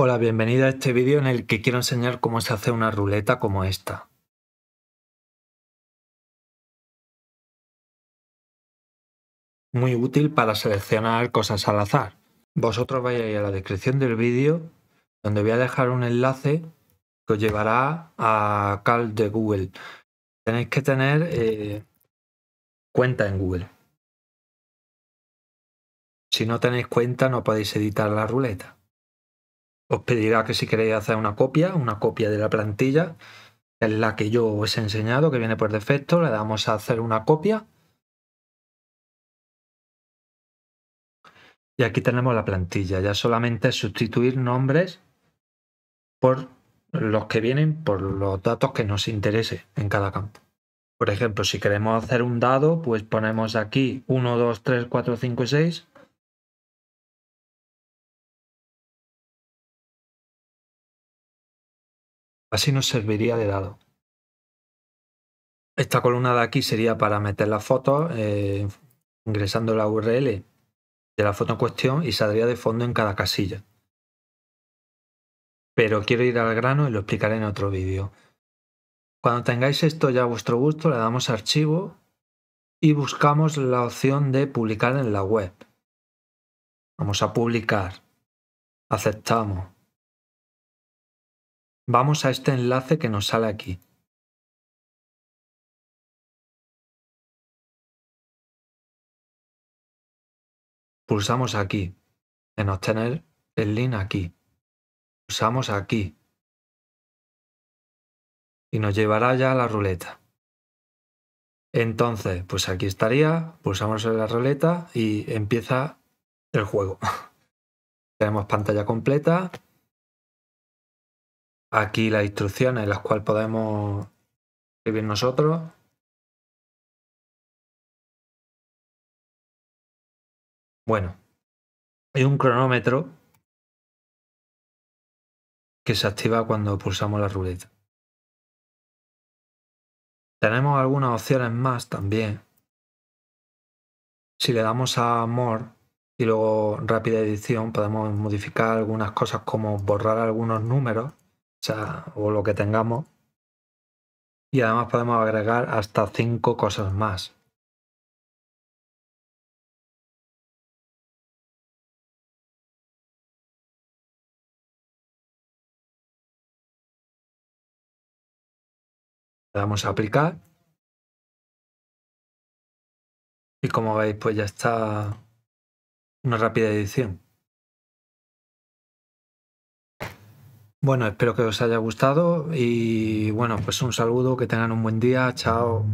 Hola, bienvenida a este vídeo en el que quiero enseñar cómo se hace una ruleta como esta. Muy útil para seleccionar cosas al azar. Vosotros vais a ir a la descripción del vídeo donde voy a dejar un enlace que os llevará a Cal de Google. Tenéis que tener eh, cuenta en Google. Si no tenéis cuenta no podéis editar la ruleta os pedirá que si queréis hacer una copia, una copia de la plantilla, en es la que yo os he enseñado, que viene por defecto, le damos a hacer una copia. Y aquí tenemos la plantilla, ya solamente sustituir nombres por los que vienen, por los datos que nos interese en cada campo. Por ejemplo, si queremos hacer un dado, pues ponemos aquí 1, 2, 3, 4, 5 y 6 Así nos serviría de dado. Esta columna de aquí sería para meter la foto eh, ingresando la URL de la foto en cuestión y saldría de fondo en cada casilla. Pero quiero ir al grano y lo explicaré en otro vídeo. Cuando tengáis esto ya a vuestro gusto, le damos archivo y buscamos la opción de publicar en la web. Vamos a publicar. Aceptamos. Vamos a este enlace que nos sale aquí. Pulsamos aquí, en obtener el link aquí. Pulsamos aquí. Y nos llevará ya a la ruleta. Entonces, pues aquí estaría, pulsamos en la ruleta y empieza el juego. Tenemos pantalla completa, aquí las instrucciones, las cuales podemos escribir nosotros. Bueno, hay un cronómetro que se activa cuando pulsamos la ruleta. Tenemos algunas opciones más también. Si le damos a More y luego rápida edición, podemos modificar algunas cosas como borrar algunos números sea, o lo que tengamos. Y además podemos agregar hasta cinco cosas más. Le damos a aplicar. Y como veis, pues ya está una rápida edición. Bueno, espero que os haya gustado y bueno, pues un saludo, que tengan un buen día, chao.